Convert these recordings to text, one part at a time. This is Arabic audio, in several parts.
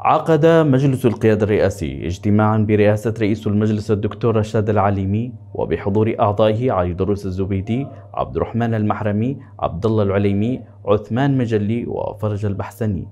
عقد مجلس القيادة الرئاسي اجتماعا برئاسة رئيس المجلس الدكتور رشاد العليمي وبحضور أعضائه علي دروس الزبيدي، عبد الرحمن المحرمي، عبد الله العليمي، عثمان مجلي وفرج البحسني.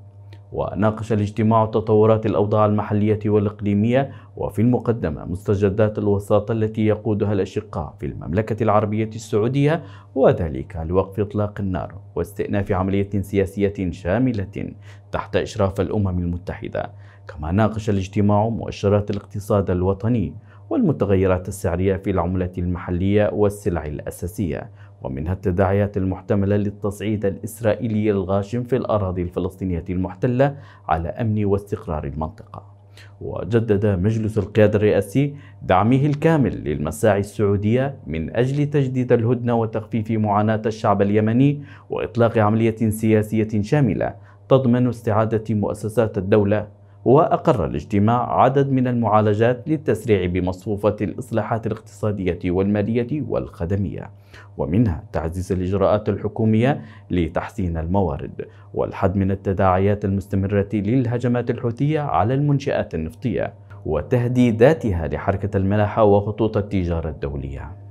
وناقش الاجتماع تطورات الأوضاع المحلية والإقليمية وفي المقدمة مستجدات الوساطة التي يقودها الأشقاء في المملكة العربية السعودية وذلك لوقف إطلاق النار واستئناف عملية سياسية شاملة تحت إشراف الأمم المتحدة كما ناقش الاجتماع مؤشرات الاقتصاد الوطني والمتغيرات السعرية في العملة المحلية والسلع الأساسية ومنها التداعيات المحتملة للتصعيد الإسرائيلي الغاشم في الأراضي الفلسطينية المحتلة على أمن واستقرار المنطقة وجدد مجلس القيادة الرئاسي دعمه الكامل للمساعي السعودية من أجل تجديد الهدنة وتخفيف معاناة الشعب اليمني وإطلاق عملية سياسية شاملة تضمن استعادة مؤسسات الدولة وأقر الاجتماع عدد من المعالجات للتسريع بمصفوفة الإصلاحات الاقتصادية والمالية والخدمية ومنها تعزيز الإجراءات الحكومية لتحسين الموارد والحد من التداعيات المستمرة للهجمات الحوثية على المنشآت النفطية وتهديداتها لحركة الملاحة وخطوط التجارة الدولية